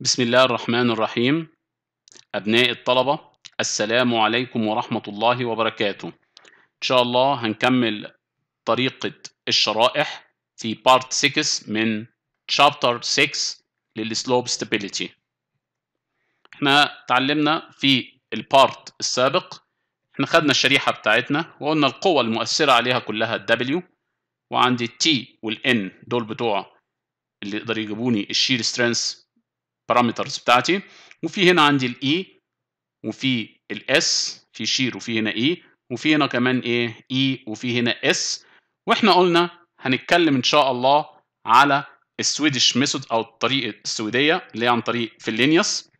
بسم الله الرحمن الرحيم أبناء الطلبة السلام عليكم ورحمة الله وبركاته إن شاء الله هنكمل طريقة الشرائح في Part 6 من Chapter 6 للسلوب Stability احنا تعلمنا في البارت السابق احنا خدنا الشريحة بتاعتنا وقلنا القوة المؤثرة عليها كلها W وعندي T والN دول بتوع اللي يقدر يجيبوني الشير سترينث البارامترز بتاعتي وفي هنا عندي الاي e، وفي الاس في شير وفي هنا اي e، وفي هنا كمان ايه اي e، وفي هنا اس واحنا قلنا هنتكلم ان شاء الله على السويدش ميثود او الطريقه السويديه اللي هي عن طريق فيلينيوس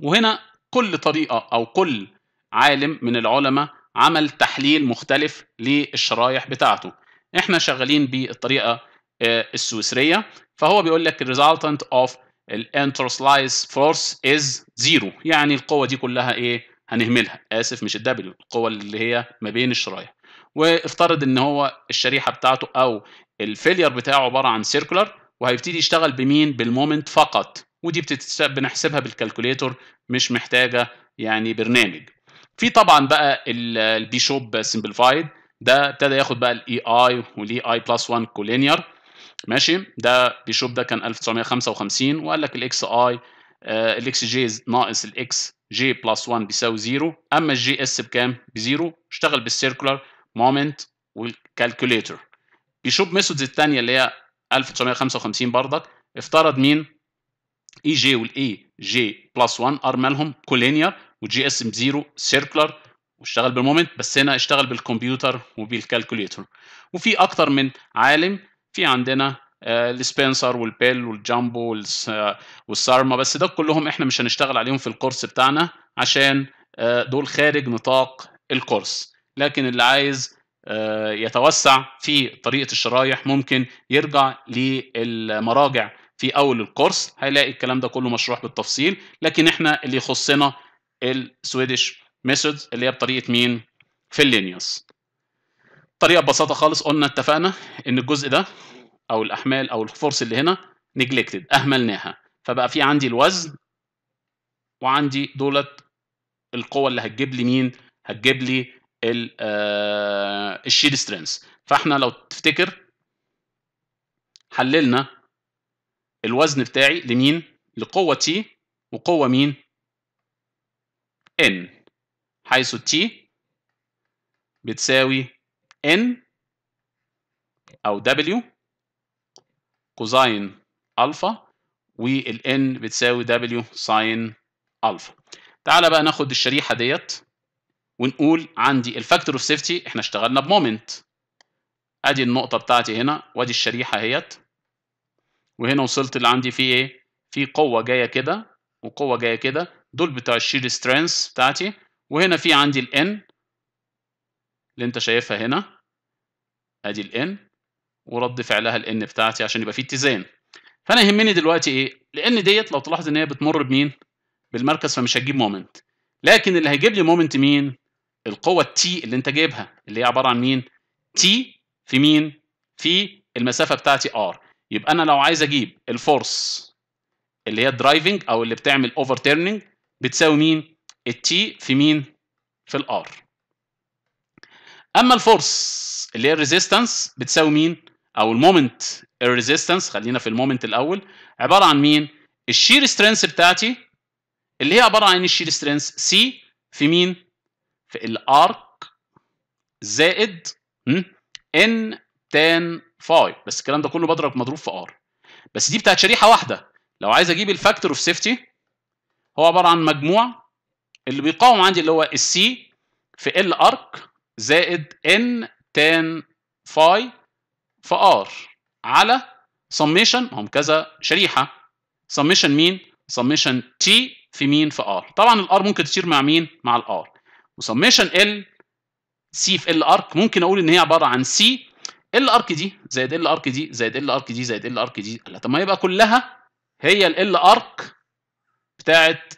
وهنا كل طريقه او كل عالم من العلماء عمل تحليل مختلف للشرايح بتاعته احنا شغالين بالطريقه آه، السويسريه فهو بيقول لك resultant of الانترسلايز فورس از زيرو يعني القوه دي كلها ايه هنهملها اسف مش الدبليو القوه اللي هي ما بين الشرايح وافترض ان هو الشريحه بتاعته او الفيلير بتاعه عباره عن سيركلر وهيبتدي يشتغل بمين بالمومنت فقط ودي بنحسبها بالكالكوليتور مش محتاجه يعني برنامج في طبعا بقى البيشوب سمبليفايد ده ابتدى ياخد بقى الاي اي والاي اي بلس 1 كولينير ماشي ده بيشوف ده كان 1955 وقال لك الاكس اي آه، الاكس جي ناقص الاكس جي بلس 1 بيساوي 0 اما الجي اس بكام بزيرو اشتغل بالسيركلر مومنت والكالكوليتر بيشوف ميثودز الثانيه اللي هي 1955 برضك افترض مين اي جي والاي جي بلس 1 ار مالهم كولينير وجي اس بزيرو سيركلر واشتغل بالمومنت بس هنا اشتغل بالكمبيوتر وبالكالكوليتر وفي اكتر من عالم في عندنا آه، السبنسر والبيل والجامبو آه، والسارما بس ده كلهم احنا مش هنشتغل عليهم في الكورس بتاعنا عشان آه، دول خارج نطاق الكورس لكن اللي عايز يتوسع في طريقه الشرايح ممكن يرجع للمراجع في اول الكورس هيلاقي الكلام ده كله مشروح بالتفصيل لكن احنا اللي يخصنا السويدش ميثودز اللي هي بطريقه مين في اللينيوس طريقه ببساطه خالص قلنا اتفقنا ان الجزء ده او الاحمال او الفورس اللي هنا نجلكتد اهملناها فبقى في عندي الوزن وعندي دولت القوه اللي هتجيب لي مين هتجيب لي آه الشيل سترينث فاحنا لو تفتكر حللنا الوزن بتاعي لمين لقوه تي وقوه مين ان حيث تي بتساوي N أو W كوزاين ألفا N بتساوي W ساين ألفا تعالى بقى ناخد الشريحة ديت ونقول عندي الفاكتور اوف سيفتي احنا اشتغلنا بمومنت ادي النقطة بتاعتي هنا وادي الشريحة اهيت وهنا وصلت اللي عندي فيه ايه؟ في قوة جاية كده وقوة جاية كده دول بتوع الشير سترينث بتاعتي وهنا في عندي الـ N اللي انت شايفها هنا ادي الان ورد فعلها الان بتاعتي عشان يبقى في اتزان فانا يهمني دلوقتي ايه لان ديت لو تلاحظ ان هي بتمر بمين بالمركز فمش هتجيب مومنت لكن اللي هيجيب لي مومنت مين القوه التي اللي انت جايبها اللي هي عباره عن مين تي في مين في المسافه بتاعتي ار يبقى انا لو عايز اجيب الفورس اللي هي الدرايفنج او اللي بتعمل اوفر تيرنينج بتساوي مين التي في مين في الار اما الفورس اللي هي الريزيستنس بتساوي مين او المومنت الريزيستنس خلينا في المومنت الاول عباره عن مين الشير سترينث بتاعتي اللي هي عباره عن الشير سترينث سي في مين في الارك زائد ان تان فاي بس الكلام ده كله بضرب مضروب في ار بس دي بتاعت شريحه واحده لو عايز اجيب الفاكتور اوف سيفتي هو عباره عن مجموع اللي بيقاوم عندي اللي هو السي في ال ارك زائد ان تان فاي في ار على سميشن هم كذا شريحه سميشن مين؟ سميشن تي في مين في ار طبعا الار ممكن تصير مع مين؟ مع الار وسميشن ال سي في ال ارك ممكن اقول ان هي عباره عن سي ال ارك دي زائد ال ارك دي زائد ال ارك دي زائد ال ارك دي لا طب ما يبقى كلها هي ال ارك بتاعت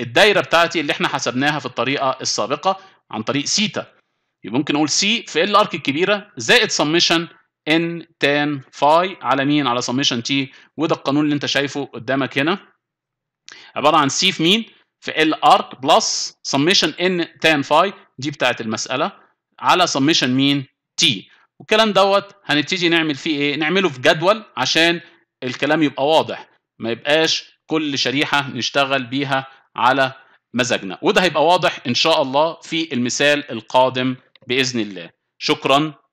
الدايره بتاعتي اللي احنا حسبناها في الطريقه السابقه عن طريق سيتا يبقى ممكن اقول سي في ال ارك الكبيره زائد سميشن ان تان فاي على مين على سميشن تي وده القانون اللي انت شايفه قدامك هنا عباره عن سي في مين في ال ارك بلس سميشن ان تان فاي دي بتاعه المساله على سميشن مين تي والكلام دوت هنبتدي نعمل فيه ايه نعمله في جدول عشان الكلام يبقى واضح ما يبقاش كل شريحه نشتغل بيها على مزاجنا وده هيبقى واضح ان شاء الله في المثال القادم باذن الله شكرا